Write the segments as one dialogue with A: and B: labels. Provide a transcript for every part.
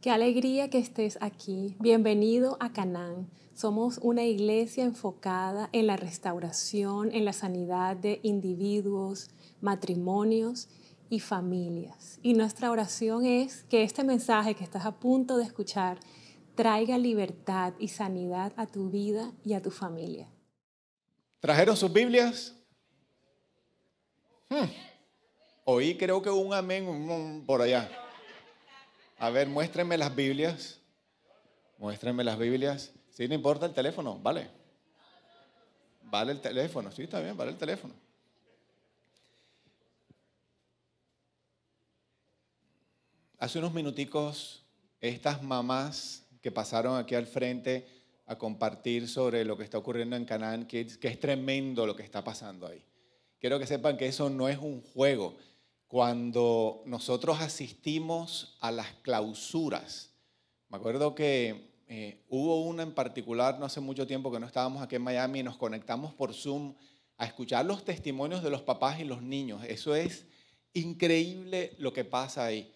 A: Qué alegría que estés aquí. Bienvenido a Canaán. Somos una iglesia enfocada en la restauración, en la sanidad de individuos, matrimonios y familias. Y nuestra oración es que este mensaje que estás a punto de escuchar traiga libertad y sanidad a tu vida y a tu familia. ¿Trajeron sus Biblias? Hmm. Oí creo que un amén por allá. A ver, muéstrenme las Biblias. Muéstrenme las Biblias. si no importa el teléfono, vale. Vale el teléfono, sí, está bien, vale el teléfono. Hace unos minuticos, estas mamás que pasaron aquí al frente a compartir sobre lo que está ocurriendo en Canaan Kids, que es tremendo lo que está pasando ahí. Quiero que sepan que eso no es un juego cuando nosotros asistimos a las clausuras. Me acuerdo que eh, hubo una en particular no hace mucho tiempo que no estábamos aquí en Miami y nos conectamos por Zoom a escuchar los testimonios de los papás y los niños. Eso es increíble lo que pasa ahí.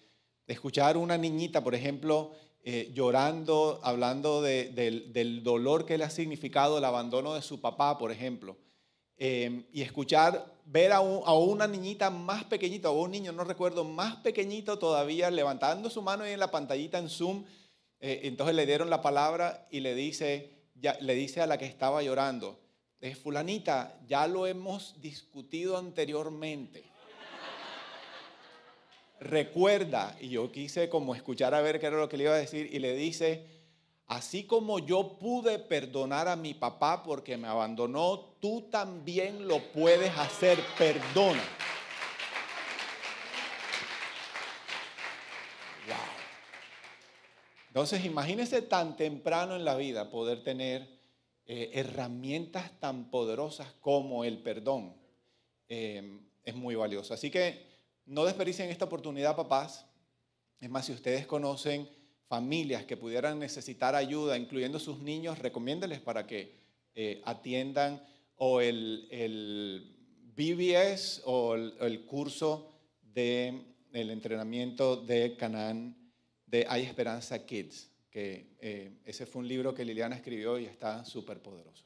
A: Escuchar una niñita, por ejemplo, eh, llorando, hablando del, dolor que le ha significado el abandono de su papá, por ejemplo. Eh, y escuchar ver a, una niñita más pequeñita, o un niño, no recuerdo, más pequeñito todavía, levantando su mano y en la pantallita en Zoom, eh, entonces le dieron la palabra y le dice, le dice a la que estaba llorando, es eh, fulanita, ya lo hemos discutido anteriormente. Recuerda, y yo quise como escuchar a ver qué era lo que le iba a decir, y le dice, Así como yo pude perdonar a mi papá porque me abandonó, tú también lo puedes hacer. Perdona. Wow. Entonces, imagínense tan temprano en la vida poder tener eh, herramientas tan poderosas como el perdón. Em, es muy valioso. Así que no desperdicien esta oportunidad, papás. Es más, si ustedes conocen familias que pudieran necesitar ayuda, incluyendo sus niños, recomiéndeles para que eh, atiendan o el, el BBS o el, curso del el entrenamiento de Canaán de Hay Esperanza Kids, que eh, ese fue un libro que Liliana escribió y está súper poderoso.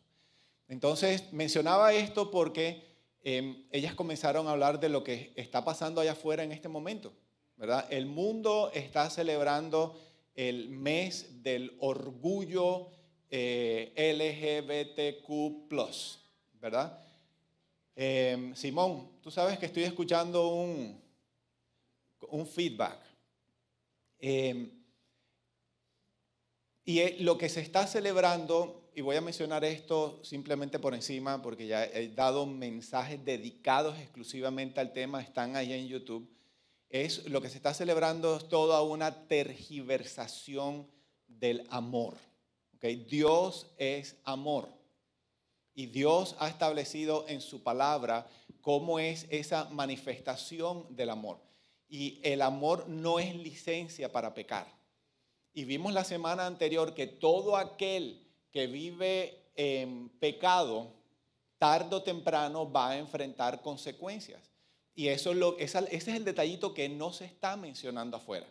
A: Entonces, mencionaba esto porque em, ellas comenzaron a hablar de lo que está pasando allá afuera en este momento, ¿verdad? El mundo está celebrando el mes del orgullo eh, LGBTQ, ¿verdad? Em, Simón, tú sabes que estoy escuchando un, un feedback. Em, y eh, lo que se está celebrando, y voy a mencionar esto simplemente por encima, porque ya he dado mensajes dedicados exclusivamente al tema, están ahí en YouTube es lo que se está celebrando es toda una tergiversación del amor. ¿okay? Dios es amor. Y Dios ha establecido en su palabra cómo es esa manifestación del amor. Y el amor no es licencia para pecar. Y vimos la semana anterior que todo aquel que vive en pecado, tarde o temprano va a enfrentar consecuencias. Y eso es ese es el detallito que no se está mencionando afuera.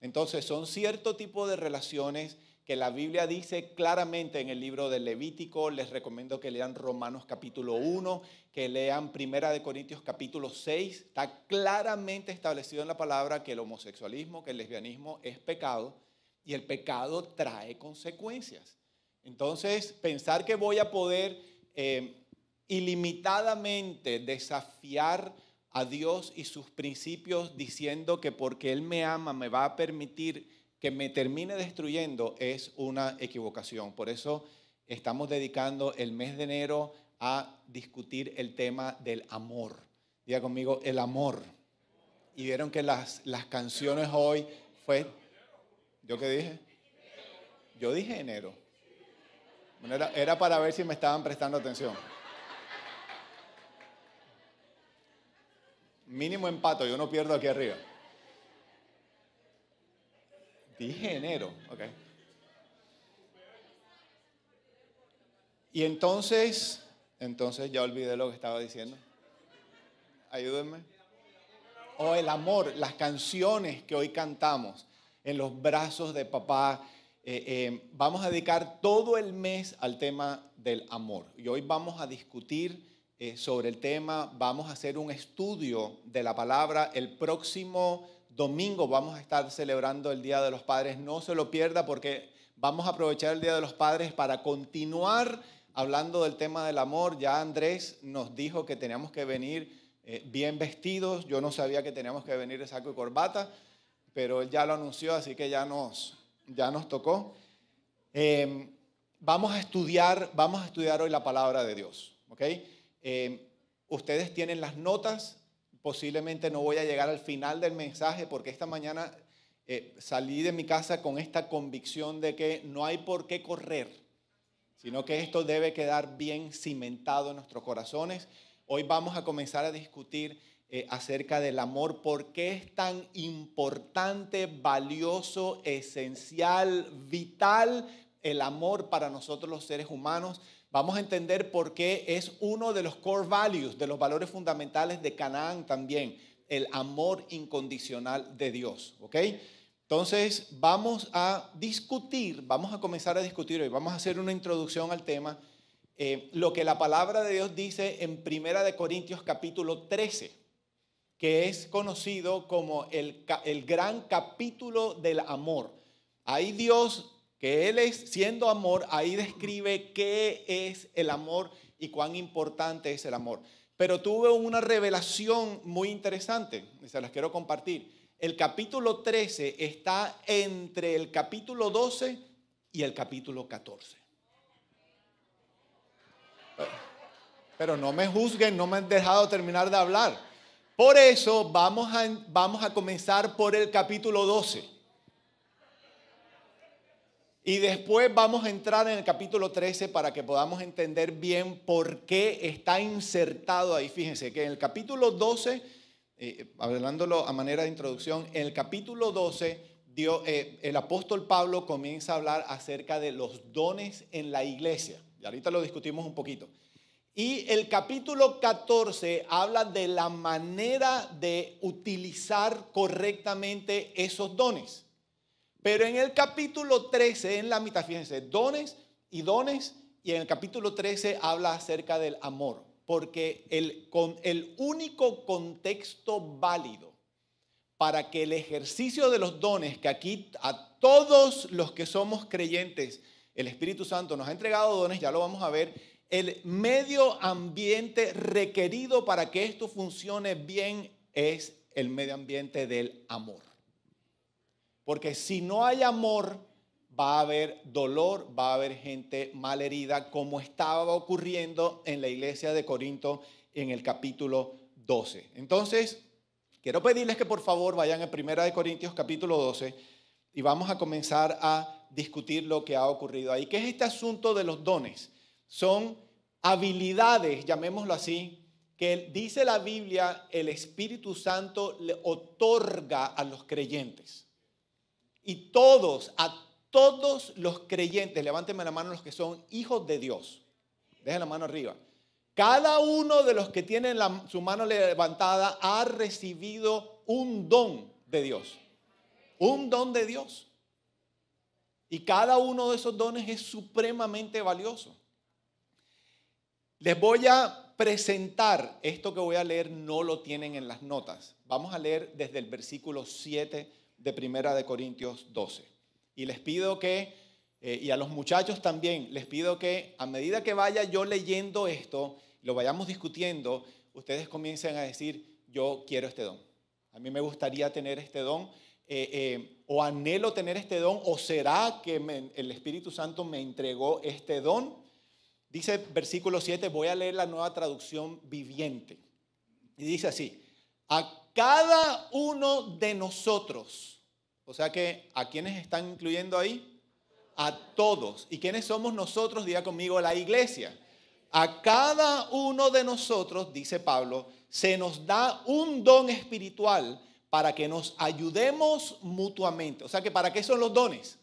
A: Entonces son cierto tipo de relaciones que la Biblia dice claramente en el libro del Levítico, les recomiendo que lean Romanos capítulo 1, que lean Primera de Corintios capítulo 6, está claramente establecido en la palabra que el homosexualismo, que el lesbianismo es pecado y el pecado trae consecuencias. Entonces, pensar que voy a poder eh, ilimitadamente desafiar a Dios y sus principios diciendo que porque Él me ama me va a permitir que me termine destruyendo es una equivocación. Por eso estamos dedicando el mes de enero a discutir el tema del amor. Diga conmigo, el amor. Y vieron que las, las canciones hoy fue... ¿Yo qué dije? Yo dije enero. era, era para ver si me estaban prestando atención. Mínimo empato, yo no pierdo aquí arriba. Dije enero, ok. Y entonces, entonces ya olvidé lo que estaba diciendo. Ayúdenme. O oh, el amor, las canciones que hoy cantamos en los brazos de papá. Eh, eh, vamos a dedicar todo el mes al tema del amor. Y hoy vamos a discutir eh, sobre el tema. Vamos a hacer un estudio de la palabra el próximo domingo. Vamos a estar celebrando el Día de los Padres. No se lo pierda porque vamos a aprovechar el Día de los Padres para continuar hablando del tema del amor. Ya Andrés nos dijo que teníamos que venir eh, bien vestidos. Yo no sabía que teníamos que venir de saco y corbata, pero él ya lo anunció, así que ya nos, ya nos tocó. Eh, vamos a estudiar, vamos a estudiar hoy la palabra de Dios, ¿ok? Eh, ustedes tienen las notas, posiblemente no voy a llegar al final del mensaje porque esta mañana eh, salí de mi casa con esta convicción de que no hay por qué correr, sino que esto debe quedar bien cimentado en nuestros corazones. Hoy vamos a comenzar a discutir eh, acerca del amor, por qué es tan importante, valioso, esencial, vital el amor para nosotros los seres humanos vamos a entender por qué es uno de los core values, de los valores fundamentales de Canaán también, el amor incondicional de Dios. ¿Ok? Entonces vamos a discutir, vamos a comenzar a discutir hoy, vamos a hacer una introducción al tema, eh, lo que la palabra de Dios dice en Primera de Corintios capítulo 13, que es conocido como el, el gran capítulo del amor. Ahí Dios que Él es, siendo amor, ahí describe qué es el amor y cuán importante es el amor. Pero tuve una revelación muy interesante y se las quiero compartir. El capítulo 13 está entre el capítulo 12 y el capítulo 14. Pero no me juzguen, no me han dejado terminar de hablar. Por eso vamos a, vamos a comenzar por el capítulo 12. Y después vamos a entrar en el capítulo 13 para que podamos entender bien por qué está insertado ahí. Fíjense que en el capítulo 12, eh, hablándolo a manera de introducción, en el capítulo 12 eh, el apóstol Pablo comienza a hablar acerca de los dones en la iglesia. Y ahorita lo discutimos un poquito. Y el capítulo 14 habla de la manera de utilizar correctamente esos dones. Pero en el capítulo 13, en la mitad, fíjense, dones y dones, y en el capítulo 13 habla acerca del amor, porque el, el único contexto válido para que el ejercicio de los dones, que aquí a todos los que somos creyentes, el Espíritu Santo nos ha entregado dones, ya lo vamos a ver, el medio ambiente requerido para que esto funcione bien es el medio ambiente del amor. Porque si no hay amor, va a haber dolor, va a haber gente malherida, como estaba ocurriendo en la iglesia de Corinto en el capítulo 12. Entonces, quiero pedirles que por favor vayan a 1 de Corintios capítulo 12 y vamos a comenzar a discutir lo que ha ocurrido ahí. ¿Qué es este asunto de los dones? Son habilidades, llamémoslo así, que dice la Biblia el Espíritu Santo le otorga a los creyentes. Y todos, a todos los creyentes, levántenme la mano los que son hijos de Dios. Dejen la mano arriba. Cada uno de los que tienen su mano levantada ha recibido un don de Dios. Un don de Dios. Y cada uno de esos dones es supremamente valioso. Les voy a presentar esto que voy a leer, no lo tienen en las notas. Vamos a leer desde el versículo 7 de Primera de Corintios 12. Y les pido que, eh, y a los muchachos también, les pido que a medida que vaya yo leyendo esto, lo vayamos discutiendo, ustedes comiencen a decir, yo quiero este don. A mí me gustaría tener este don, eh, eh, o anhelo tener este don, o será que el Espíritu Santo me entregó este don. Dice versículo 7, voy a leer la nueva traducción viviente. Y dice así, a cada uno de nosotros. O sea que, ¿a quiénes están incluyendo ahí? A todos. ¿Y quiénes somos nosotros? Diga conmigo, la iglesia. A cada uno de nosotros, dice Pablo, se nos da un don espiritual para que nos ayudemos mutuamente. O sea que, ¿para qué son los dones?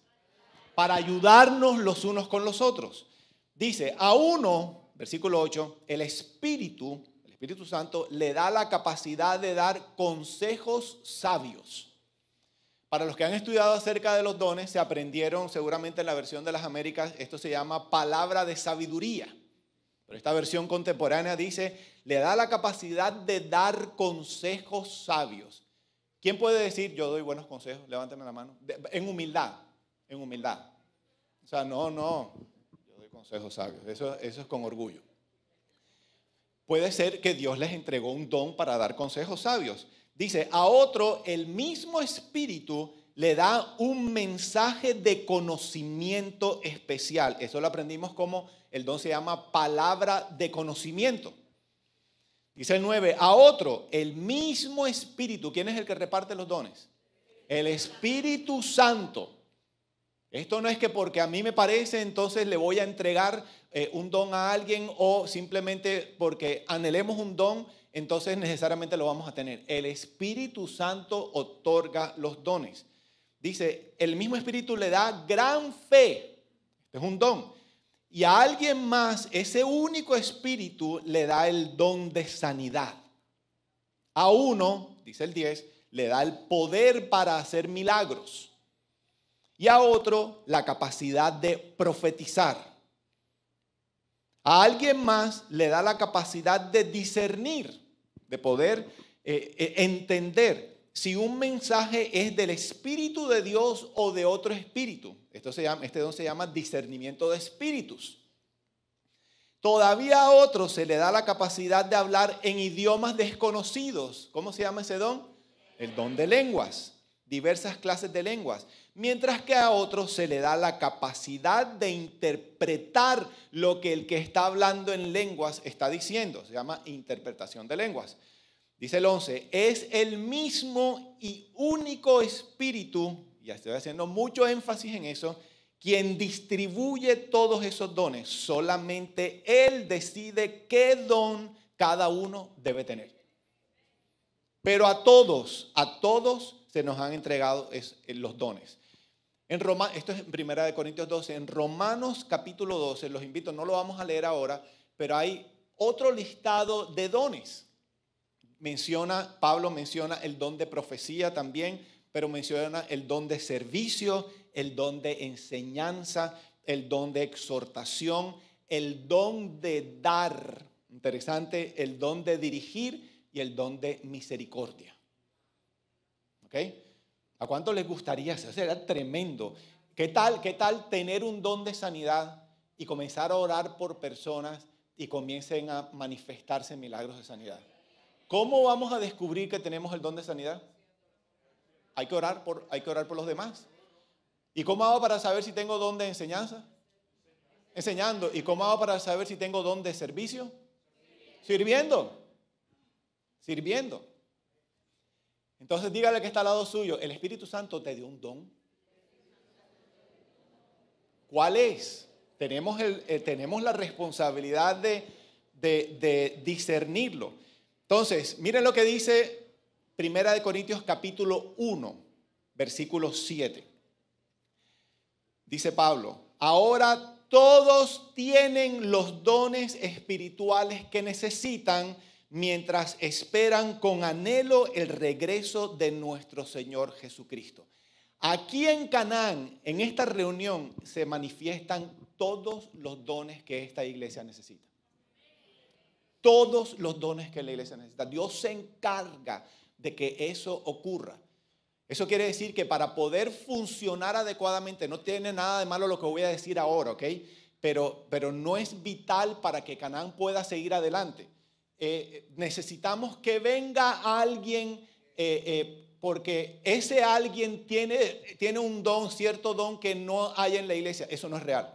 A: Para ayudarnos los unos con los otros. Dice, a uno, versículo 8, el espíritu Espíritu Santo le da la capacidad de dar consejos sabios. Para los que han estudiado acerca de los dones, se aprendieron seguramente en la versión de las Américas, esto se llama palabra de sabiduría. Pero esta versión contemporánea dice, le da la capacidad de dar consejos sabios. ¿Quién puede decir, yo doy buenos consejos? Levántame la mano. en humildad, en humildad. O sea, no, no, yo doy consejos sabios. Eso, eso es con orgullo. Puede ser que Dios les entregó un don para dar consejos sabios. Dice, a otro el mismo espíritu le da un mensaje de conocimiento especial. Eso lo aprendimos como el don se llama palabra de conocimiento. Dice el 9, a otro, el mismo espíritu. ¿Quién es el que reparte los dones? El Espíritu Santo. Esto no es que porque a mí me parece, entonces le voy a entregar eh, un don a alguien o simplemente porque anhelemos un don, entonces necesariamente lo vamos a tener. El Espíritu Santo otorga los dones. Dice, el mismo Espíritu le da gran fe. Este es un don. Y a alguien más, ese único Espíritu le da el don de sanidad. A uno, dice el 10, le da el poder para hacer milagros. Y a otro, la capacidad de profetizar. A alguien más le da la capacidad de discernir, de poder eh, eh, entender si un mensaje es del Espíritu de Dios o de otro espíritu. Esto se llama, este don se llama discernimiento de espíritus. Todavía a otro se le da la capacidad de hablar en idiomas desconocidos. ¿Cómo se llama ese don? El don de lenguas, diversas clases de lenguas mientras que a otros se le da la capacidad de interpretar lo que el que está hablando en lenguas está diciendo. Se llama interpretación de lenguas. Dice el 11, es el mismo y único espíritu, y estoy haciendo mucho énfasis en eso, quien distribuye todos esos dones. Solamente Él decide qué don cada uno debe tener. Pero a todos, a todos se nos han entregado los dones. En esto es en Primera de Corintios 12, en Romanos capítulo 12, los invito, no lo vamos a leer ahora, pero hay otro listado de dones. Menciona, Pablo menciona el don de profecía también, pero menciona el don de servicio, el don de enseñanza, el don de exhortación, el don de dar, interesante, el don de dirigir y el don de misericordia. ¿Ok? ¿A cuánto les gustaría eso? tremendo. ¿Qué tal, ¿Qué tal tener un don de sanidad y comenzar a orar por personas y comiencen a manifestarse milagros de sanidad? ¿Cómo vamos a descubrir que tenemos el don de sanidad? Hay que orar por, hay que orar por los demás. ¿Y cómo hago para saber si tengo don de enseñanza? Enseñando. ¿Y cómo hago para saber si tengo don de servicio? Sirviendo. Sirviendo. Entonces dígale que está al lado suyo, el Espíritu Santo te dio un don. ¿Cuál es? Tenemos, eh, tenemos la responsabilidad de, discernirlo. Entonces, miren lo que dice Primera de Corintios capítulo 1, versículo 7. Dice Pablo, ahora todos tienen los dones espirituales que necesitan mientras esperan con anhelo el regreso de nuestro Señor Jesucristo. Aquí en Canaán, en esta reunión, se manifiestan todos los dones que esta iglesia necesita. Todos los dones que la iglesia necesita. Dios se encarga de que eso ocurra. Eso quiere decir que para poder funcionar adecuadamente, no tiene nada de malo lo que voy a decir ahora, ¿ok? Pero, pero no es vital para que Canaán pueda seguir adelante. Eh, necesitamos que venga alguien eh, eh, porque ese alguien tiene, tiene un don, cierto don que no hay en la iglesia. Eso no es real.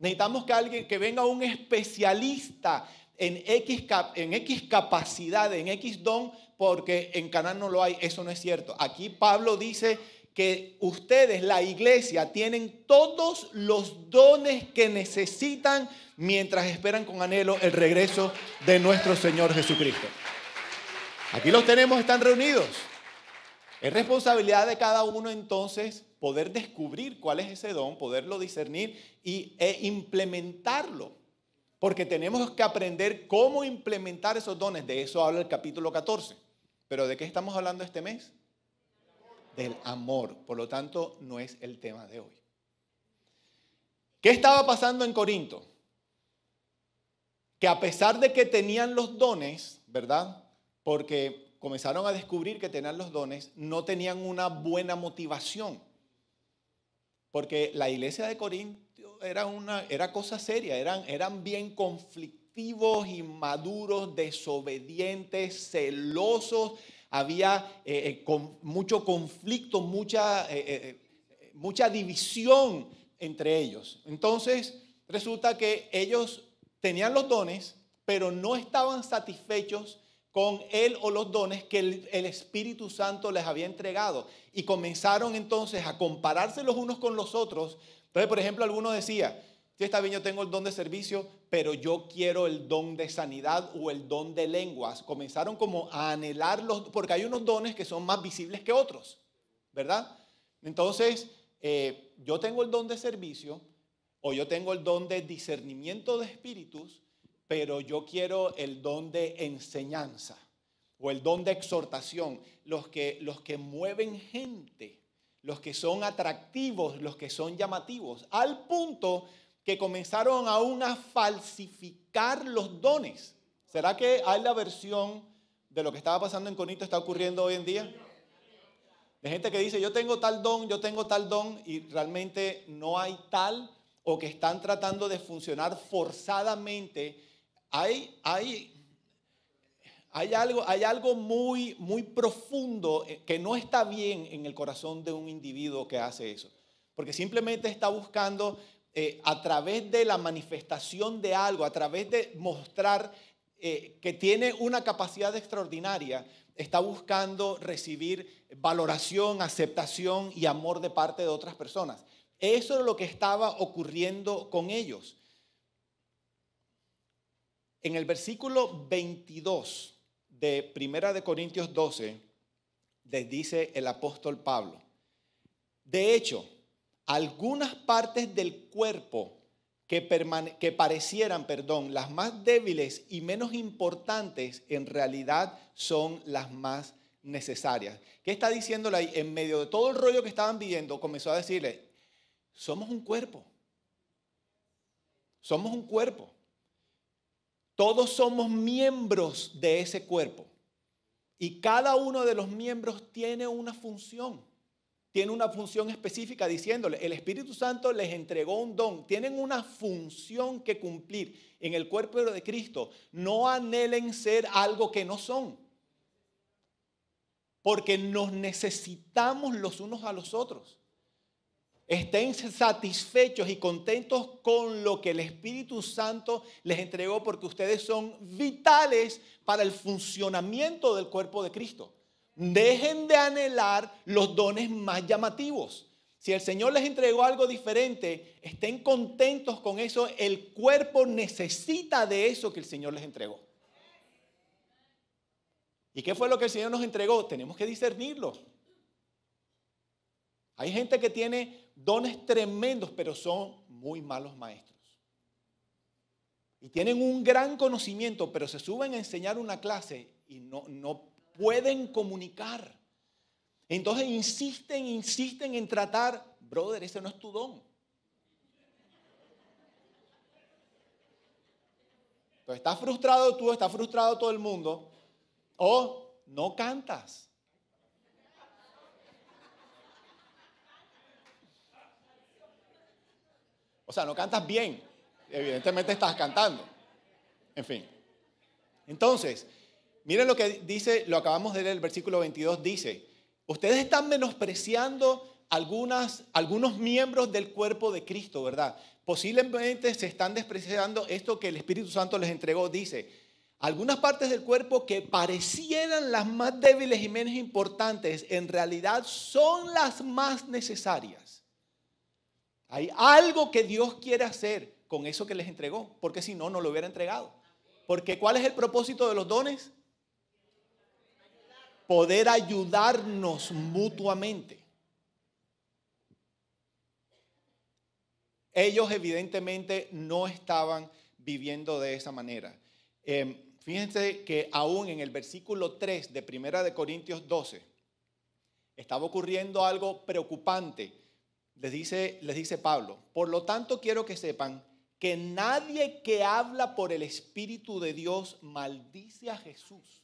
A: Necesitamos que alguien, que venga un especialista en X, en X capacidad, en X don, porque en canal no lo hay. Eso no es cierto. Aquí Pablo dice que ustedes, la iglesia, tienen todos los dones que necesitan mientras esperan con anhelo el regreso de nuestro Señor Jesucristo. Aquí los tenemos, están reunidos. Es responsabilidad de cada uno entonces poder descubrir cuál es ese don, poderlo discernir y, e implementarlo. Porque tenemos que aprender cómo implementar esos dones. De eso habla el capítulo 14. Pero ¿de qué estamos hablando este mes? del amor. Por lo tanto, no es el tema de hoy. ¿Qué estaba pasando en Corinto? Que a pesar de que tenían los dones, ¿verdad? Porque comenzaron a descubrir que tenían los dones, no tenían una buena motivación. Porque la iglesia de Corinto era, una, era cosa seria, eran, eran bien conflictivos, inmaduros, desobedientes, celosos había eh, eh, mucho conflicto, mucha, eh, mucha división entre ellos. Entonces, resulta que ellos tenían los dones, pero no estaban satisfechos con él o los dones que el, Espíritu Santo les había entregado. Y comenzaron entonces a compararse los unos con los otros. Entonces, por ejemplo, alguno decía, Sí, está bien, yo tengo el don de servicio, pero yo quiero el don de sanidad o el don de lenguas. Comenzaron como a los porque hay unos dones que son más visibles que otros, ¿verdad? Entonces, eh, yo tengo el don de servicio o yo tengo el don de discernimiento de espíritus, pero yo quiero el don de enseñanza o el don de exhortación, los que, los que mueven gente, los que son atractivos, los que son llamativos, al punto que comenzaron aún a falsificar los dones. ¿Será que hay la versión de lo que estaba pasando en Conito está ocurriendo hoy en día? De gente que dice, yo tengo tal don, yo tengo tal don, y realmente no hay tal, o que están tratando de funcionar forzadamente. Hay, hay, hay algo, hay algo muy, muy profundo eh, que no está bien en el corazón de un individuo que hace eso. Porque simplemente está buscando eh, a través de la manifestación de algo, a través de mostrar eh, que tiene una capacidad extraordinaria, está buscando recibir valoración, aceptación y amor de parte de otras personas. Eso es lo que estaba ocurriendo con ellos. En el versículo 22 de 1 de Corintios 12 les dice el apóstol Pablo, de hecho, algunas partes del cuerpo que, parecieran, perdón, las más débiles y menos importantes, en realidad son las más necesarias. ¿Qué está diciéndole ahí? En medio de todo el rollo que estaban viviendo, comenzó a decirle, somos un cuerpo. Somos un cuerpo. Todos somos miembros de ese cuerpo. Y cada uno de los miembros tiene una función tiene una función específica diciéndole, el Espíritu Santo les entregó un don, tienen una función que cumplir en el cuerpo de Cristo. No anhelen ser algo que no son, porque nos necesitamos los unos a los otros. Estén satisfechos y contentos con lo que el Espíritu Santo les entregó, porque ustedes son vitales para el funcionamiento del cuerpo de Cristo dejen de anhelar los dones más llamativos. Si el Señor les entregó algo diferente, estén contentos con eso. El cuerpo necesita de eso que el Señor les entregó. ¿Y qué fue lo que el Señor nos entregó? Tenemos que discernirlo. Hay gente que tiene dones tremendos, pero son muy malos maestros. Y tienen un gran conocimiento, pero se suben a enseñar una clase y no, no pueden comunicar. Entonces insisten, insisten en tratar, brother, ese no es tu don. Entonces estás frustrado tú, estás frustrado todo el mundo, o no cantas. O sea, no cantas bien. Evidentemente estás cantando. En fin. Entonces, Miren lo que dice, lo acabamos de leer, el versículo 22 dice, ustedes están menospreciando algunas, algunos miembros del cuerpo de Cristo, ¿verdad? Posiblemente se están despreciando esto que el Espíritu Santo les entregó, dice, algunas partes del cuerpo que parecieran las más débiles y menos importantes, en realidad son las más necesarias. Hay algo que Dios quiere hacer con eso que les entregó, porque si no, no lo hubiera entregado. Porque ¿cuál es el propósito de los dones? poder ayudarnos mutuamente. Ellos evidentemente no estaban viviendo de esa manera. Em, fíjense que aún en el versículo 3 de Primera de Corintios 12 estaba ocurriendo algo preocupante. Les dice, les dice Pablo, por lo tanto quiero que sepan que nadie que habla por el Espíritu de Dios maldice a Jesús.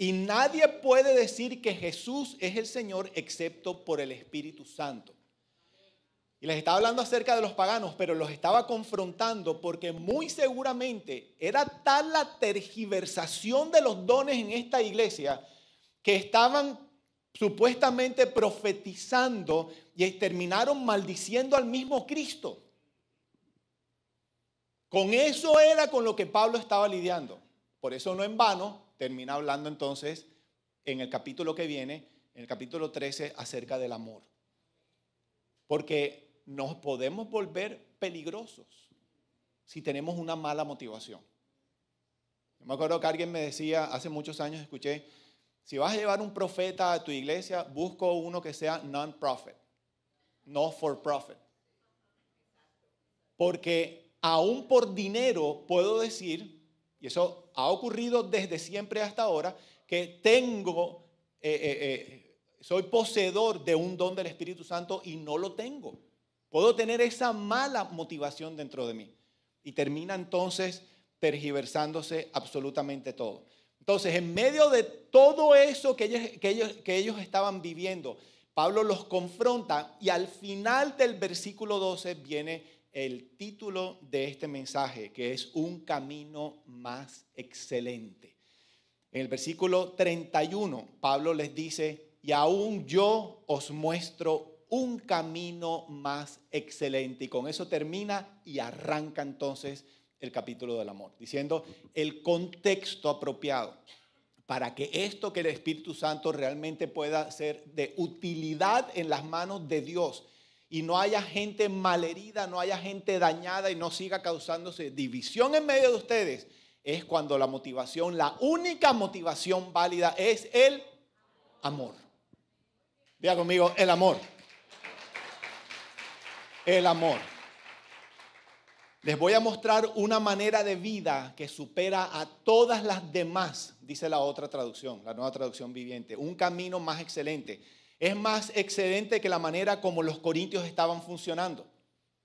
A: Y nadie puede decir que Jesús es el Señor excepto por el Espíritu Santo. Y les estaba hablando acerca de los paganos, pero los estaba confrontando porque muy seguramente era tal la tergiversación de los dones en esta iglesia que estaban supuestamente profetizando y terminaron maldiciendo al mismo Cristo. Con eso era con lo que Pablo estaba lidiando. Por eso no en vano, termina hablando entonces en el capítulo que viene, en el capítulo 13, acerca del amor. Porque nos podemos volver peligrosos si tenemos una mala motivación. Yo me acuerdo que alguien me decía, hace muchos años escuché, si vas a llevar un profeta a tu iglesia, busco uno que sea non-profit, no for profit. Porque aún por dinero puedo decir, y eso ha ocurrido desde siempre hasta ahora, que tengo, eh, eh, eh, soy poseedor de un don del Espíritu Santo y no lo tengo. Puedo tener esa mala motivación dentro de mí. Y termina entonces tergiversándose absolutamente todo. Entonces, en medio de todo eso que ellos, ellos, que ellos estaban viviendo, Pablo los confronta y al final del versículo 12 viene el título de este mensaje, que es Un camino más excelente. En el versículo 31, Pablo les dice, y aún yo os muestro un camino más excelente. Y con eso termina y arranca entonces el capítulo del amor, diciendo el contexto apropiado para que esto que el Espíritu Santo realmente pueda ser de utilidad en las manos de Dios y no haya gente malherida, no haya gente dañada y no siga causándose división en medio de ustedes, es cuando la motivación, la única motivación válida es el amor. Vea conmigo, el amor. El amor. Les voy a mostrar una manera de vida que supera a todas las demás, dice la otra traducción, la nueva traducción viviente, un camino más excelente es más excelente que la manera como los corintios estaban funcionando.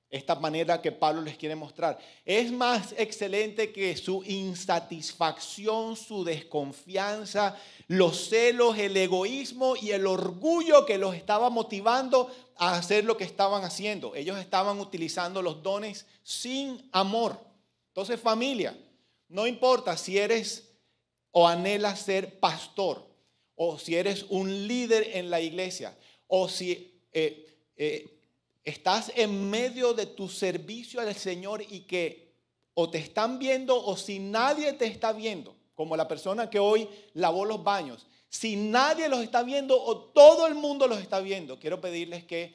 A: Esta manera que Pablo les quiere mostrar. Es más excelente que su insatisfacción, su desconfianza, los celos, el egoísmo y el orgullo que los estaba motivando a hacer lo que estaban haciendo. Ellos estaban utilizando los dones sin amor. Entonces familia, no importa si eres o anhelas ser pastor, o si eres un líder en la iglesia, o si eh, eh, estás en medio de tu servicio al Señor y que o te están viendo o si nadie te está viendo, como la persona que hoy lavó los baños, si nadie los está viendo o todo el mundo los está viendo, quiero pedirles que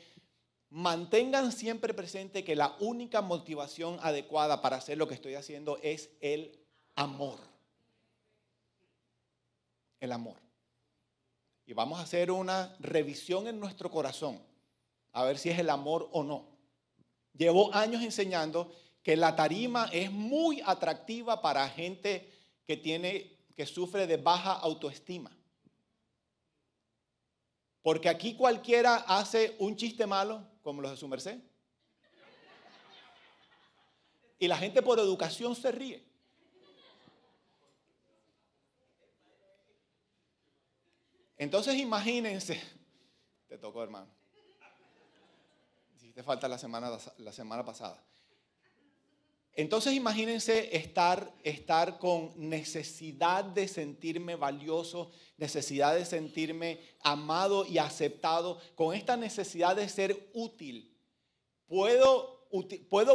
A: mantengan siempre presente que la única motivación adecuada para hacer lo que estoy haciendo es el amor. El amor. Y vamos a hacer una revisión en nuestro corazón, a ver si es el amor o no. Llevo años enseñando que la tarima es muy atractiva para gente que tiene que sufre de baja autoestima. Porque aquí cualquiera hace un chiste malo, como los de su merced. Y la gente por educación se ríe. Entonces imagínense, te tocó hermano, si te falta la semana, la semana pasada. Entonces imagínense estar, estar con necesidad de sentirme valioso, necesidad de sentirme amado y aceptado, con esta necesidad de ser útil. Puedo,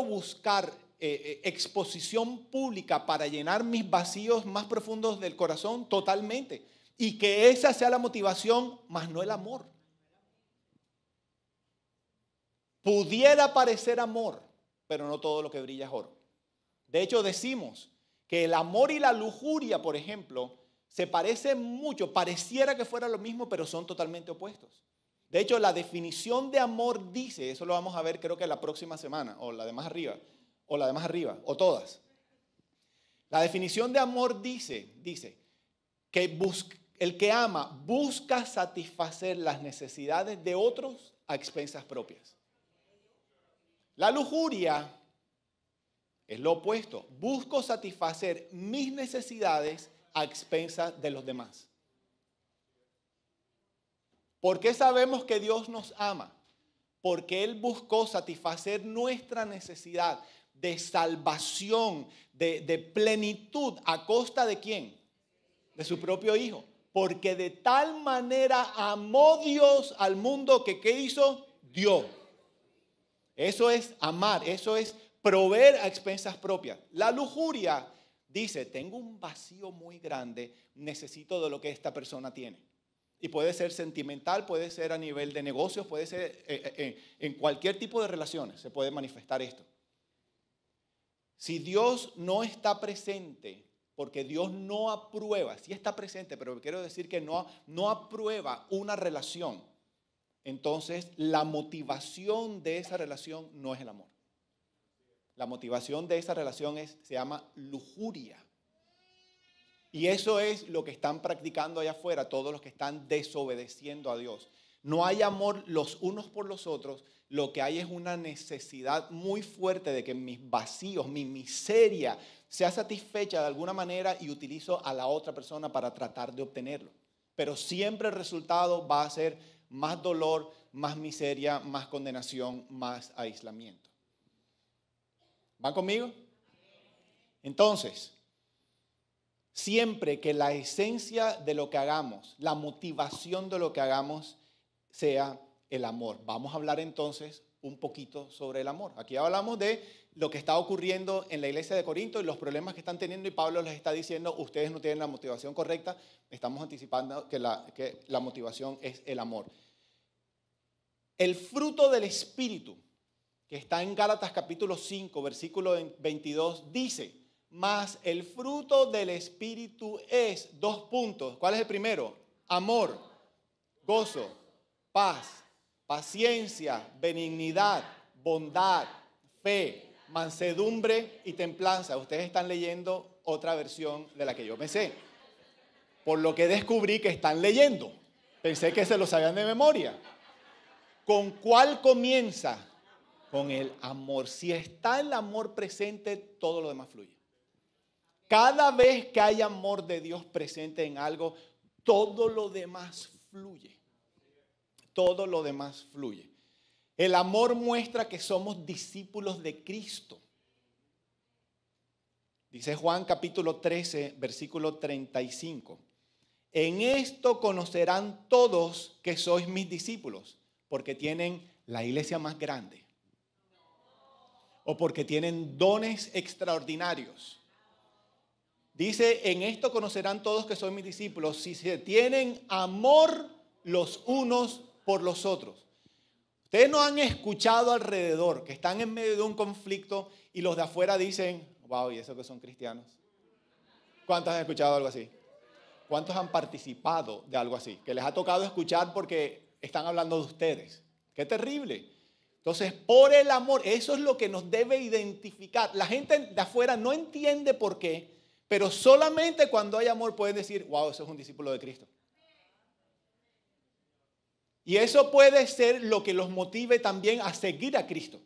A: buscar eh, eh, exposición pública para llenar mis vacíos más profundos del corazón totalmente. Y que esa sea la motivación, más no el amor. Pudiera parecer amor, pero no todo lo que brilla es oro. De hecho, decimos que el amor y la lujuria, por ejemplo, se parecen mucho, pareciera que fuera lo mismo, pero son totalmente opuestos. De hecho, la definición de amor dice, eso lo vamos a ver creo que la próxima semana, o la de más arriba, o la de más arriba, o todas. La definición de amor dice, dice, que, el que ama busca satisfacer las necesidades de otros a expensas propias. La lujuria es lo opuesto. Busco satisfacer mis necesidades a expensas de los demás. ¿Por qué sabemos que Dios nos ama? Porque Él buscó satisfacer nuestra necesidad de salvación, de, plenitud, a costa de quién? De su propio Hijo. Porque de tal manera amó Dios al mundo que ¿qué hizo? Dio. Eso es amar, eso es proveer a expensas propias. La lujuria dice, tengo un vacío muy grande, necesito de lo que esta persona tiene. Y puede ser sentimental, puede ser a nivel de negocios, puede ser eh, eh, eh, en cualquier tipo de relaciones, se puede manifestar esto. Si Dios no está presente porque Dios no aprueba, sí está presente, pero quiero decir que no, no aprueba una relación, entonces la motivación de esa relación no es el amor. La motivación de esa relación es, se llama lujuria. Y eso es lo que están practicando allá afuera todos los que están desobedeciendo a Dios. No hay amor los unos por los otros, lo que hay es una necesidad muy fuerte de que mis vacíos, mi miseria, sea satisfecha de alguna manera y utilizo a la otra persona para tratar de obtenerlo. Pero siempre el resultado va a ser más dolor, más miseria, más condenación, más aislamiento. ¿Van conmigo? Entonces, siempre que la esencia de lo que hagamos, la motivación de lo que hagamos, sea el amor. Vamos a hablar entonces un poquito sobre el amor. Aquí hablamos de lo que está ocurriendo en la iglesia de Corinto y los problemas que están teniendo y Pablo les está diciendo, ustedes no tienen la motivación correcta, estamos anticipando que la, motivación es el amor. El fruto del Espíritu, que está en Gálatas capítulo 5, versículo 22, dice, más el fruto del Espíritu es dos puntos. ¿Cuál es el primero? Amor, gozo, paz, paciencia, benignidad, bondad, fe mansedumbre y templanza. Ustedes están leyendo otra versión de la que yo me sé. Por lo que descubrí que están leyendo. Pensé que se lo sabían de memoria. ¿Con cuál comienza? Con el amor. Si está el amor presente, todo lo demás fluye. Cada vez que hay amor de Dios presente en algo, todo lo demás fluye. Todo lo demás fluye. El amor muestra que somos discípulos de Cristo. Dice Juan capítulo 13, versículo 35. En esto conocerán todos que sois mis discípulos, porque tienen la iglesia más grande. O porque tienen dones extraordinarios. Dice, en esto conocerán todos que sois mis discípulos, si se tienen amor los unos por los otros. Ustedes no han escuchado alrededor que están en medio de un conflicto y los de afuera dicen, wow, ¿y eso que son cristianos? ¿Cuántos han escuchado algo así? ¿Cuántos han participado de algo así? Que les ha tocado escuchar porque están hablando de ustedes. Qué terrible. Entonces, por el amor, eso es lo que nos debe identificar. La gente de afuera no entiende por qué, pero solamente cuando hay amor pueden decir, wow, eso es un discípulo de Cristo. Y eso puede ser lo que los motive también a seguir a Cristo.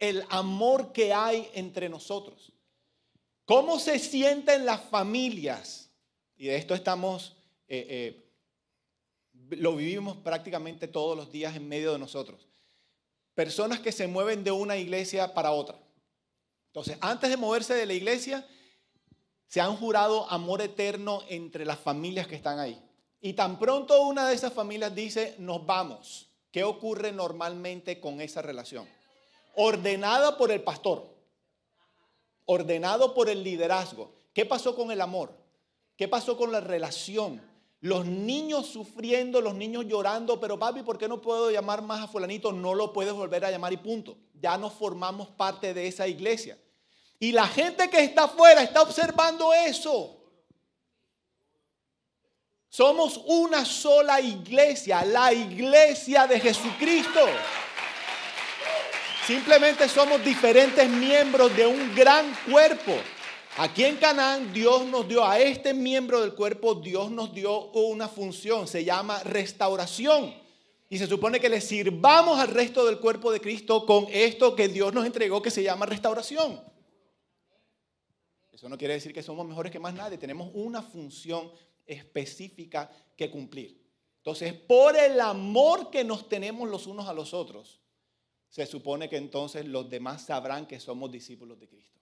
A: El amor que hay entre nosotros. ¿Cómo se sienten las familias? Y de esto estamos, eh, eh, lo vivimos prácticamente todos los días en medio de nosotros. Personas que se mueven de una iglesia para otra. Entonces, antes de moverse de la iglesia, se han jurado amor eterno entre las familias que están ahí. Y tan pronto una de esas familias dice, nos vamos, ¿qué ocurre normalmente con esa relación? Ordenada por el pastor, ordenado por el liderazgo. ¿Qué pasó con el amor? ¿Qué pasó con la relación? Los niños sufriendo, los niños llorando, pero papi, ¿por qué no puedo llamar más a fulanito? No lo puedes volver a llamar y punto. Ya no formamos parte de esa iglesia. Y la gente que está afuera está observando eso. Somos una sola iglesia, la iglesia de Jesucristo. Simplemente somos diferentes miembros de un gran cuerpo. Aquí en Canaán Dios nos dio a este miembro del cuerpo, Dios nos dio una función, se llama restauración. Y se supone que le sirvamos al resto del cuerpo de Cristo con esto que Dios nos entregó que se llama restauración. Eso no quiere decir que somos mejores que más nadie, tenemos una función específica que cumplir. Entonces, por el amor que nos tenemos los unos a los otros, se supone que entonces los demás sabrán que somos discípulos de Cristo.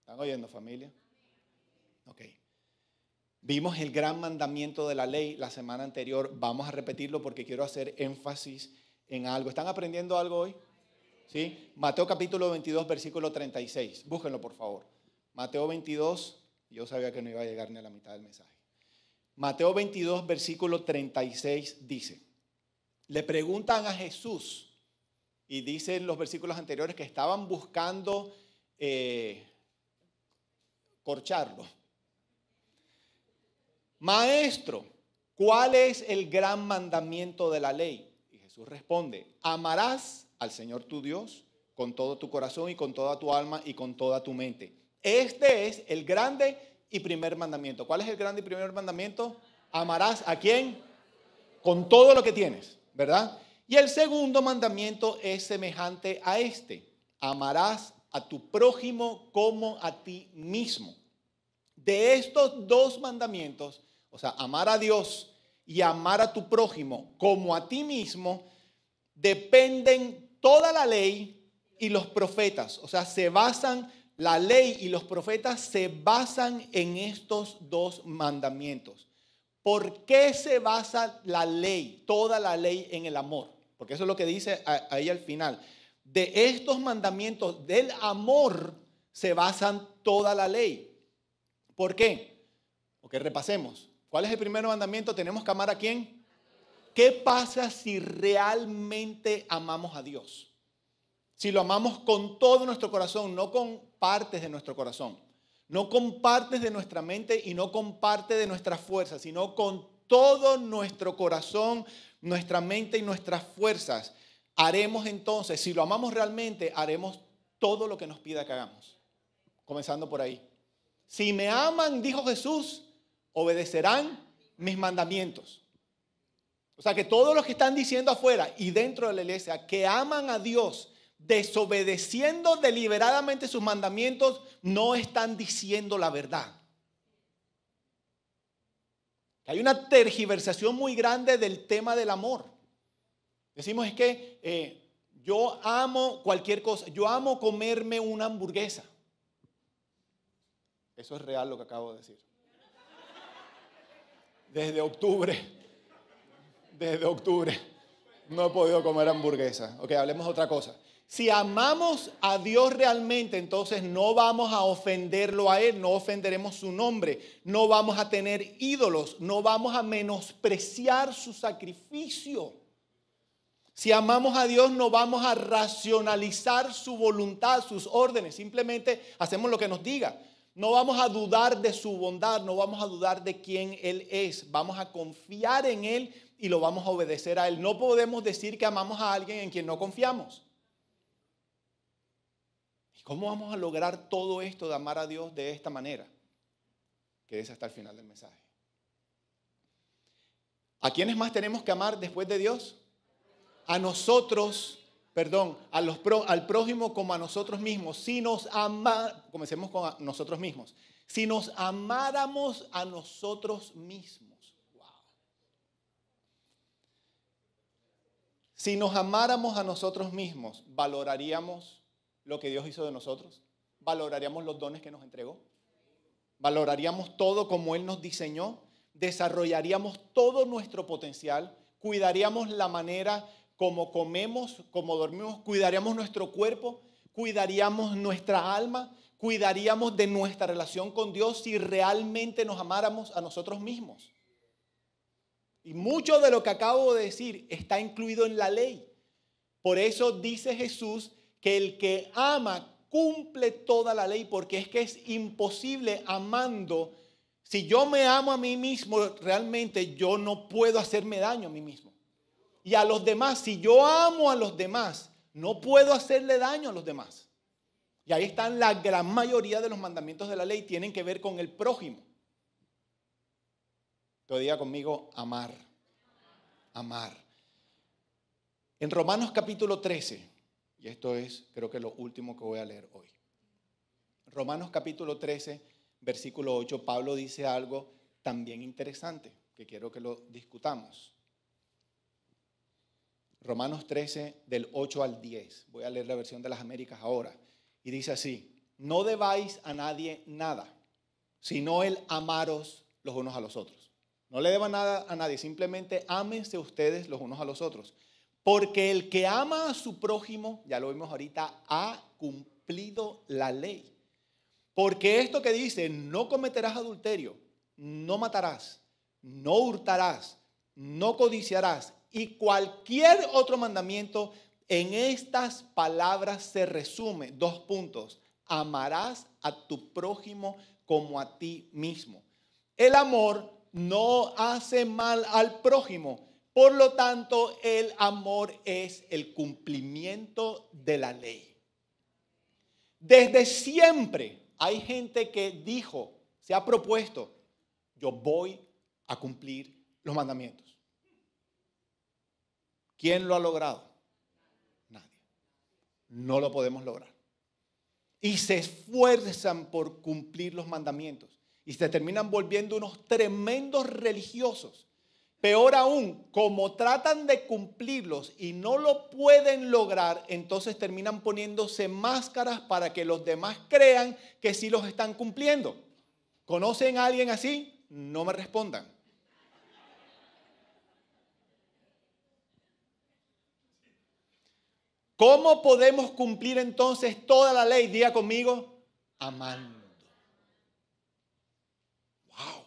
A: ¿Están oyendo familia? Ok. Vimos el gran mandamiento de la ley la semana anterior. Vamos a repetirlo porque quiero hacer énfasis en algo. ¿Están aprendiendo algo hoy? Sí. Mateo capítulo 22, versículo 36. Búsquenlo, por favor. Mateo 22, yo sabía que no iba a llegar ni a la mitad del mensaje. Mateo 22, versículo 36 dice, le preguntan a Jesús y dicen los versículos anteriores que estaban buscando eh, corcharlo. Maestro, ¿cuál es el gran mandamiento de la ley? Y Jesús responde, amarás al Señor tu Dios con todo tu corazón y con toda tu alma y con toda tu mente este es el grande y primer mandamiento. ¿Cuál es el grande y primer mandamiento? Amarás a quién? Con todo lo que tienes, ¿verdad? Y el segundo mandamiento es semejante a este. Amarás a tu prójimo como a ti mismo. De estos dos mandamientos, o sea, amar a Dios y amar a tu prójimo como a ti mismo, dependen toda la ley y los profetas. O sea, se basan la ley y los profetas se basan en estos dos mandamientos. ¿Por qué se basa la ley, toda la ley en el amor? Porque eso es lo que dice ahí al final. De estos mandamientos del amor se basan toda la ley. ¿Por qué? Porque repasemos. ¿Cuál es el primer mandamiento? Tenemos que amar a quién. ¿Qué pasa si realmente amamos a Dios? si lo amamos con todo nuestro corazón, no con partes de nuestro corazón, no con partes de nuestra mente y no con parte de nuestras fuerzas, sino con todo nuestro corazón, nuestra mente y nuestras fuerzas, haremos entonces, si lo amamos realmente, haremos todo lo que nos pida que hagamos. Comenzando por ahí. Si me aman, dijo Jesús, obedecerán mis mandamientos. O sea que todos los que están diciendo afuera y dentro de la iglesia que aman a Dios desobedeciendo deliberadamente sus mandamientos, no están diciendo la verdad. Hay una tergiversación muy grande del tema del amor. Decimos es que eh, yo amo cualquier cosa, yo amo comerme una hamburguesa. Eso es real lo que acabo de decir. Desde octubre, desde octubre, no he podido comer hamburguesa. Ok, hablemos otra cosa. Si amamos a Dios realmente, entonces no vamos a ofenderlo a Él, no ofenderemos su nombre, no vamos a tener ídolos, no vamos a menospreciar su sacrificio. Si amamos a Dios, no vamos a racionalizar su voluntad, sus órdenes, simplemente hacemos lo que nos diga. No vamos a dudar de su bondad, no vamos a dudar de quién Él es, vamos a confiar en Él y lo vamos a obedecer a Él. No podemos decir que amamos a alguien en quien no confiamos cómo vamos a lograr todo esto de amar a Dios de esta manera? Quédese hasta el final del mensaje. ¿A quiénes más tenemos que amar después de Dios? A nosotros, perdón, al prójimo como a nosotros mismos. Si nos ama, comencemos con nosotros mismos. Si nos amáramos a nosotros mismos. Si nos amáramos a nosotros mismos, valoraríamos lo que Dios hizo de nosotros? ¿Valoraríamos los dones que nos entregó? ¿Valoraríamos todo como Él nos diseñó? ¿Desarrollaríamos todo nuestro potencial? ¿Cuidaríamos la manera como comemos, como dormimos? ¿Cuidaríamos nuestro cuerpo? ¿Cuidaríamos nuestra alma? ¿Cuidaríamos de nuestra relación con Dios si realmente nos amáramos a nosotros mismos? Y mucho de lo que acabo de decir está incluido en la ley. Por eso dice Jesús que el que ama cumple toda la ley, porque es que es imposible amando. Si yo me amo a mí mismo, realmente yo no puedo hacerme daño a mí mismo. Y a los demás, si yo amo a los demás, no puedo hacerle daño a los demás. Y ahí están la gran mayoría de los mandamientos de la ley, tienen que ver con el prójimo. Todavía conmigo, amar. Amar. En Romanos capítulo 13, y esto es, creo que, lo último que voy a leer hoy. Romanos capítulo 13, versículo 8, Pablo dice algo también interesante que quiero que lo discutamos. Romanos 13, del 8 al 10. Voy a leer la versión de las Américas ahora. Y dice así, no debáis a nadie nada, sino el amaros los unos a los otros. No le deban nada a nadie, simplemente ámense ustedes los unos a los otros. Porque el que ama a su prójimo, ya lo vimos ahorita, ha cumplido la ley. Porque esto que dice, no cometerás adulterio, no matarás, no hurtarás, no codiciarás y cualquier otro mandamiento, en estas palabras se resume, dos puntos, amarás a tu prójimo como a ti mismo. El amor no hace mal al prójimo, por lo tanto, el amor es el cumplimiento de la ley. Desde siempre hay gente que dijo, se ha propuesto, yo voy a cumplir los mandamientos. ¿Quién lo ha logrado? Nadie. No lo podemos lograr. Y se esfuerzan por cumplir los mandamientos. Y se terminan volviendo unos tremendos religiosos Peor aún, como tratan de cumplirlos y no lo pueden lograr, entonces terminan poniéndose máscaras para que los demás crean que sí los están cumpliendo. ¿Conocen a alguien así? No me respondan. ¿Cómo podemos cumplir entonces toda la ley? Diga conmigo, amando. Wow.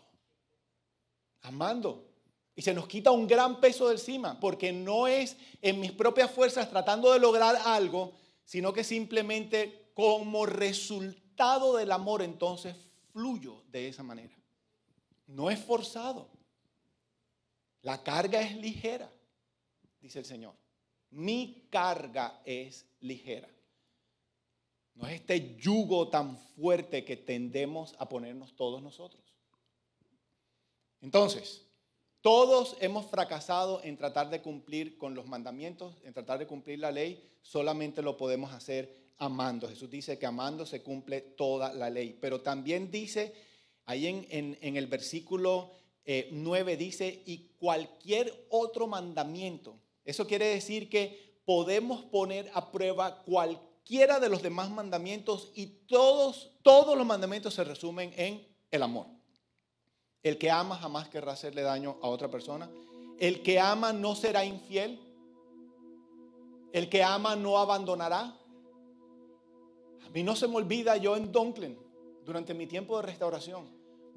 A: Amando. Y se nos quita un gran peso del encima, porque no es en mis propias fuerzas tratando de lograr algo, sino que simplemente como resultado del amor entonces fluyo de esa manera. No es forzado. La carga es ligera, dice el Señor. Mi carga es ligera. No es este yugo tan fuerte que tendemos a ponernos todos nosotros. Entonces, todos hemos fracasado en tratar de cumplir con los mandamientos, en tratar de cumplir la ley. Solamente lo podemos hacer amando. Jesús dice que amando se cumple toda la ley. Pero también dice, ahí en, el versículo 9 eh, dice, y cualquier otro mandamiento. Eso quiere decir que podemos poner a prueba cualquiera de los demás mandamientos y todos, todos los mandamientos se resumen en el amor. El que ama jamás querrá hacerle daño a otra persona. El que ama no será infiel. El que ama no abandonará. A mí no se me olvida yo en Dunklin, durante mi tiempo de restauración,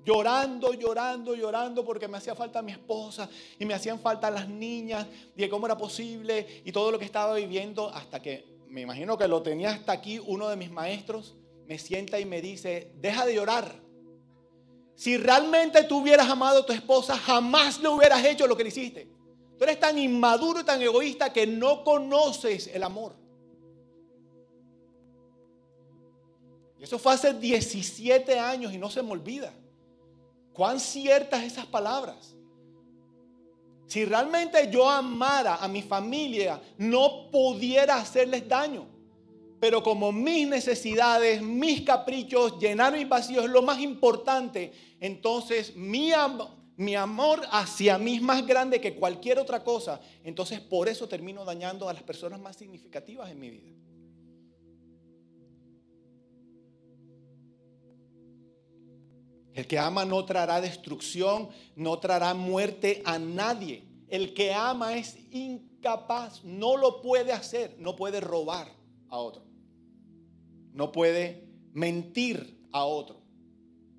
A: llorando, llorando, llorando porque me hacía falta mi esposa y me hacían falta las niñas y de cómo era posible y todo lo que estaba viviendo hasta que, me imagino que lo tenía hasta aquí uno de mis maestros, me sienta y me dice, deja de llorar si realmente tú hubieras amado a tu esposa, jamás le hubieras hecho lo que le hiciste. Tú eres tan inmaduro y tan egoísta que no conoces el amor. Y eso fue hace 17 años y no se me olvida. Cuán ciertas esas palabras. Si realmente yo amara a mi familia, no pudiera hacerles daño pero como mis necesidades, mis caprichos, llenar mis vacíos es lo más importante, entonces mi, mi amor hacia mí es más grande que cualquier otra cosa. Entonces por eso termino dañando a las personas más significativas en mi vida. El que ama no traerá destrucción, no traerá muerte a nadie. El que ama es incapaz, no lo puede hacer, no puede robar a otro no puede mentir a otro,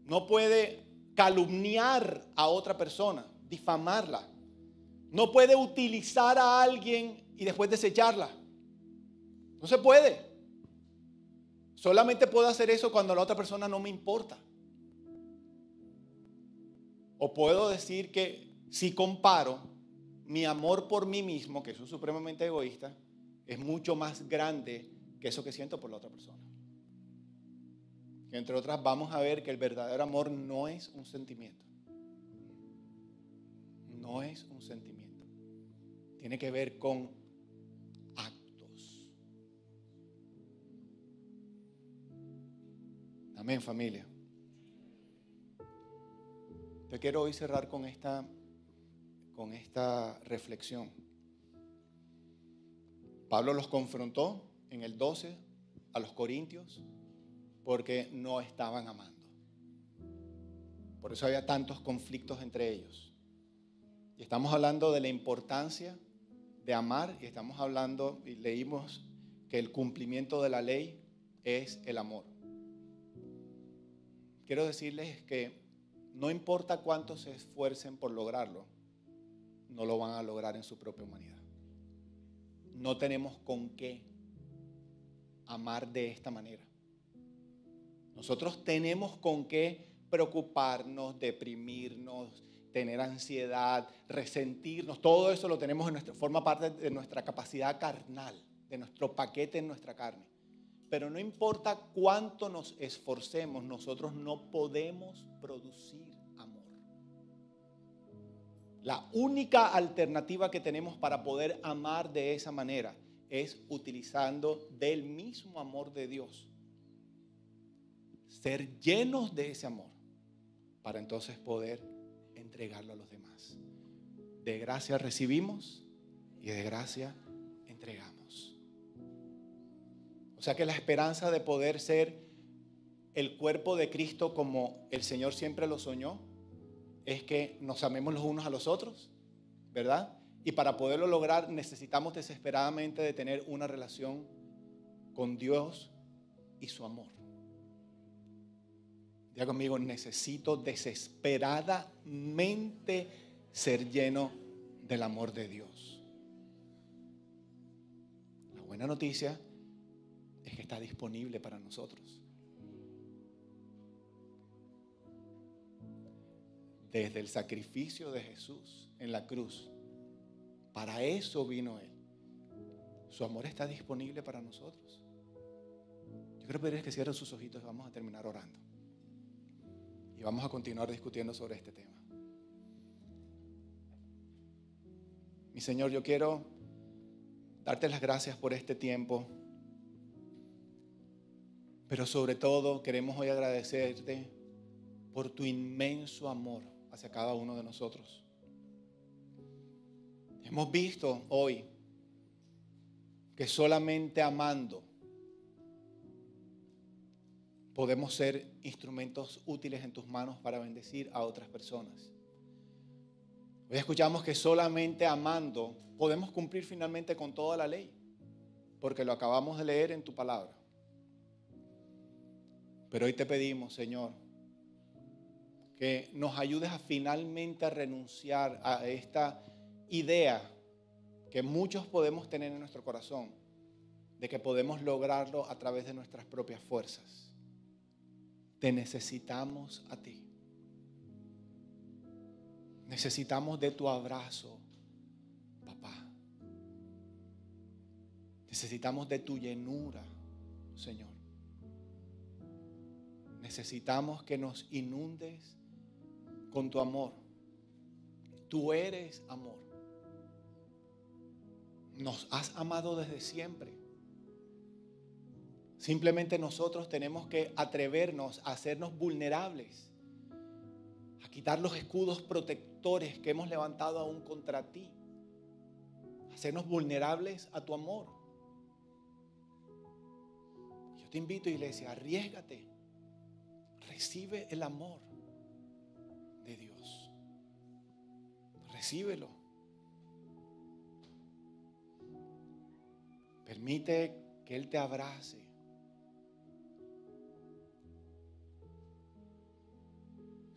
A: no puede calumniar a otra persona, difamarla, no puede utilizar a alguien y después desecharla. No se puede. Solamente puedo hacer eso cuando la otra persona no me importa. O puedo decir que si comparo mi amor por mí mismo, que es supremamente egoísta, es mucho más grande que eso que siento por la otra persona entre otras vamos a ver que el verdadero amor no es un sentimiento. No es un sentimiento. Tiene que ver con actos. Amén, familia. Te quiero hoy cerrar con esta, con esta reflexión. Pablo los confrontó en el 12 a los corintios porque no estaban amando. Por eso había tantos conflictos entre ellos. Y estamos hablando de la importancia de amar y estamos hablando, y leímos que el cumplimiento de la ley es el amor. Quiero decirles que no importa cuánto se esfuercen por lograrlo, no lo van a lograr en su propia humanidad. No tenemos con qué amar de esta manera. Nosotros tenemos con qué preocuparnos, deprimirnos, tener ansiedad, resentirnos. Todo eso lo tenemos en nuestra forma parte de nuestra capacidad carnal, de nuestro paquete en nuestra carne. Pero no importa cuánto nos esforcemos, nosotros no podemos producir amor. La única alternativa que tenemos para poder amar de esa manera es utilizando del mismo amor de Dios ser llenos de ese amor para entonces poder entregarlo a los demás. De gracia recibimos y de gracia entregamos. O sea que la esperanza de poder ser el cuerpo de Cristo como el Señor siempre lo soñó es que nos amemos los unos a los otros, ¿verdad? Y para poderlo lograr necesitamos desesperadamente de tener una relación con Dios y su amor. Ya conmigo, necesito desesperadamente ser lleno del amor de Dios. La buena noticia es que está disponible para nosotros. Desde el sacrificio de Jesús en la cruz. Para eso vino Él. Su amor está disponible para nosotros. Yo creo que que cierren sus ojitos y vamos a terminar orando y vamos a continuar discutiendo sobre este tema. Mi Señor, yo quiero darte las gracias por este tiempo, pero sobre todo queremos hoy agradecerte por tu inmenso amor hacia cada uno de nosotros. Hemos visto hoy que solamente amando podemos ser instrumentos útiles en tus manos para bendecir a otras personas. Hoy escuchamos que solamente amando podemos cumplir finalmente con toda la ley, porque lo acabamos de leer en tu palabra. Pero hoy te pedimos, Señor, que nos ayudes a finalmente renunciar a esta idea que muchos podemos tener en nuestro corazón de que podemos lograrlo a través de nuestras propias fuerzas. Te necesitamos a ti. Necesitamos de tu abrazo, papá. Necesitamos de tu llenura, Señor. Necesitamos que nos inundes con tu amor. Tú eres amor. Nos has amado desde siempre. Simplemente nosotros tenemos que atrevernos a hacernos vulnerables, a quitar los escudos protectores que hemos levantado aún contra ti, hacernos vulnerables a tu amor. Yo te invito, iglesia, arriesgate, recibe el amor de Dios, recíbelo. Permite que Él te abrace.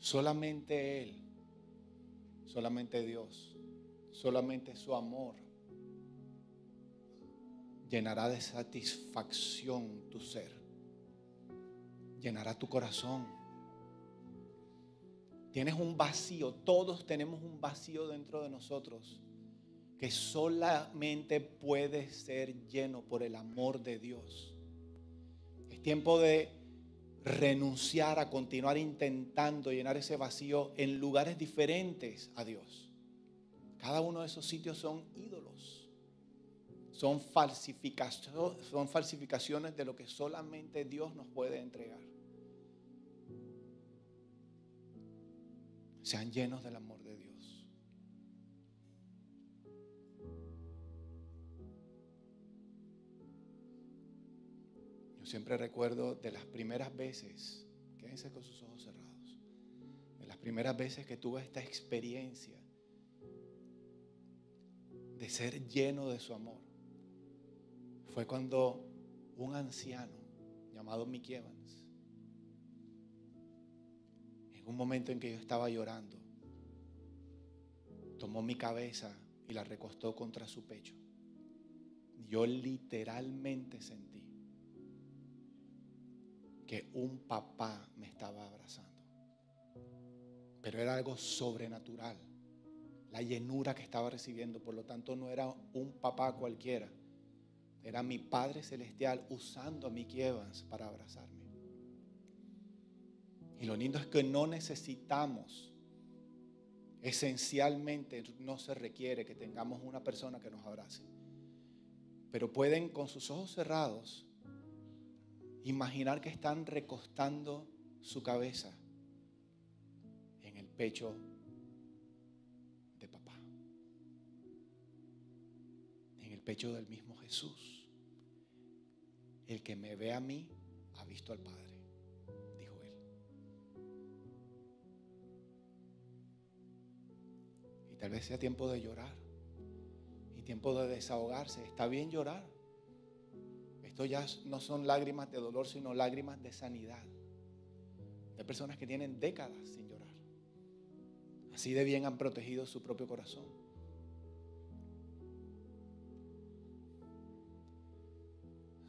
A: Solamente Él, solamente Dios, solamente su amor llenará de satisfacción tu ser, llenará tu corazón. Tienes un vacío, todos tenemos un vacío dentro de nosotros que solamente puede ser lleno por el amor de Dios. Es tiempo de renunciar a continuar intentando llenar ese vacío en lugares diferentes a Dios. Cada uno de esos sitios son ídolos, son, falsificaciones, son falsificaciones de lo que solamente Dios nos puede entregar. Sean llenos del amor de siempre recuerdo de las primeras veces, quédense con sus ojos cerrados, de las primeras veces que tuve esta experiencia de ser lleno de su amor, fue cuando un anciano llamado Mickey Evans, en un momento en que yo estaba llorando, tomó mi cabeza y la recostó contra su pecho. Yo literalmente sentí que un papá me estaba abrazando. Pero era algo sobrenatural, la llenura que estaba recibiendo. Por lo tanto, no era un papá cualquiera. Era mi Padre Celestial usando a mi Evans para abrazarme. Y lo lindo es que no necesitamos, esencialmente no se requiere que tengamos una persona que nos abrace. Pero pueden con sus ojos cerrados imaginar que están recostando su cabeza en el pecho de papá, en el pecho del mismo Jesús. El que me ve a mí ha visto al Padre, dijo él. Y tal vez sea tiempo de llorar y tiempo de desahogarse. Está bien llorar ya no son lágrimas de dolor, sino lágrimas de sanidad. Hay personas que tienen décadas sin llorar. Así de bien han protegido su propio corazón.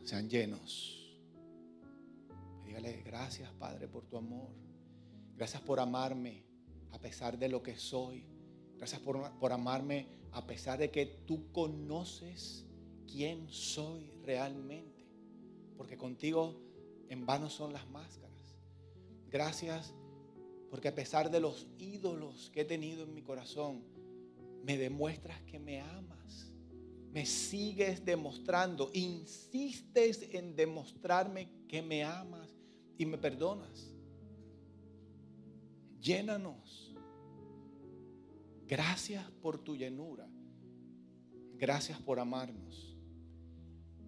A: Sean llenos. Dígale, gracias Padre por tu amor. Gracias por amarme a pesar de lo que soy. Gracias por, por amarme a pesar de que tú conoces quién soy realmente porque contigo en vano son las máscaras. Gracias porque a pesar de los ídolos que he tenido en mi corazón, me demuestras que me amas. Me sigues demostrando, insistes en demostrarme que me amas y me perdonas. Llénanos. Gracias por tu llenura. Gracias por amarnos.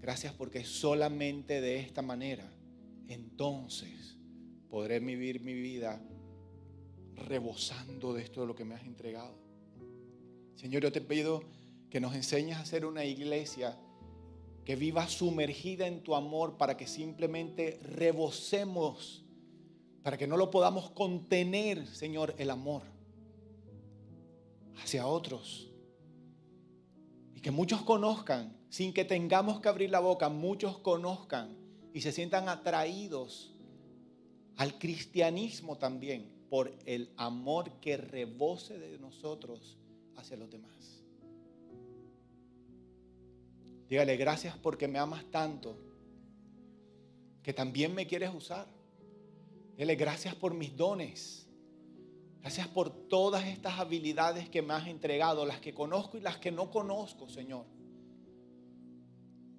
A: Gracias porque solamente de esta manera entonces podré vivir mi vida rebosando de esto de lo que me has entregado. Señor, yo te pido que nos enseñes a ser una iglesia que viva sumergida en tu amor para que simplemente rebosemos, para que no lo podamos contener, Señor, el amor hacia otros. Y que muchos conozcan sin que tengamos que abrir la boca, muchos conozcan y se sientan atraídos al cristianismo también por el amor que rebose de nosotros hacia los demás. Dígale, gracias porque me amas tanto, que también me quieres usar. Dile gracias por mis dones. Gracias por todas estas habilidades que me has entregado, las que conozco y las que no conozco, Señor.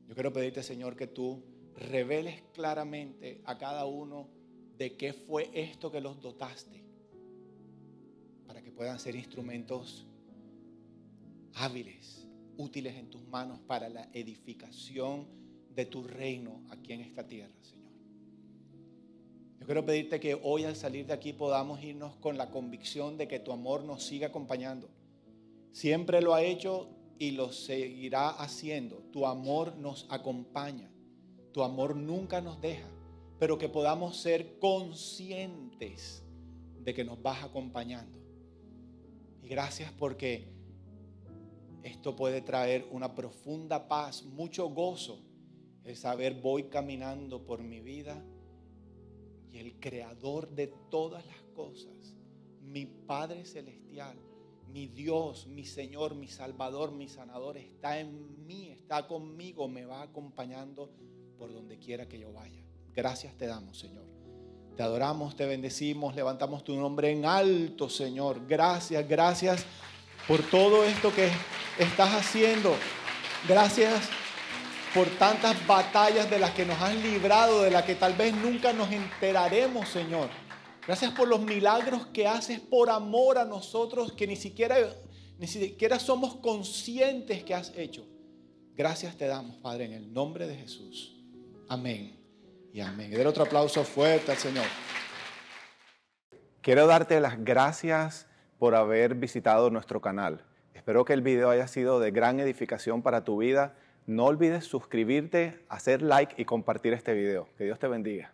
A: Yo quiero pedirte, Señor, que tú reveles claramente a cada uno de qué fue esto que los dotaste, para que puedan ser instrumentos hábiles, útiles en tus manos para la edificación de tu reino aquí en esta tierra, Señor. Yo quiero pedirte que hoy al salir de aquí podamos irnos con la convicción de que tu amor nos siga acompañando. Siempre lo ha hecho y lo seguirá haciendo. Tu amor nos acompaña, tu amor nunca nos deja, pero que podamos ser conscientes de que nos vas acompañando. Y gracias porque esto puede traer una profunda paz, mucho gozo, el saber voy caminando por mi vida y el creador de todas las cosas, mi Padre Celestial, mi Dios, mi Señor, mi Salvador, mi Sanador está en mí, está conmigo, me va acompañando por donde quiera que yo vaya. Gracias te damos, Señor. Te adoramos, te bendecimos, levantamos tu nombre en alto, Señor. Gracias, gracias por todo esto que estás haciendo. Gracias por tantas batallas de las que nos has librado, de las que tal vez nunca nos enteraremos, Señor. Gracias por los milagros que haces por amor a nosotros que ni siquiera, ni siquiera somos conscientes que has hecho. Gracias te damos, Padre, en el nombre de Jesús. Amén y amén. Y otro aplauso fuerte al Señor. Quiero darte las gracias por haber visitado nuestro canal. Espero que el video haya sido de gran edificación para tu vida. No olvides suscribirte, hacer like y compartir este video. Que Dios te bendiga.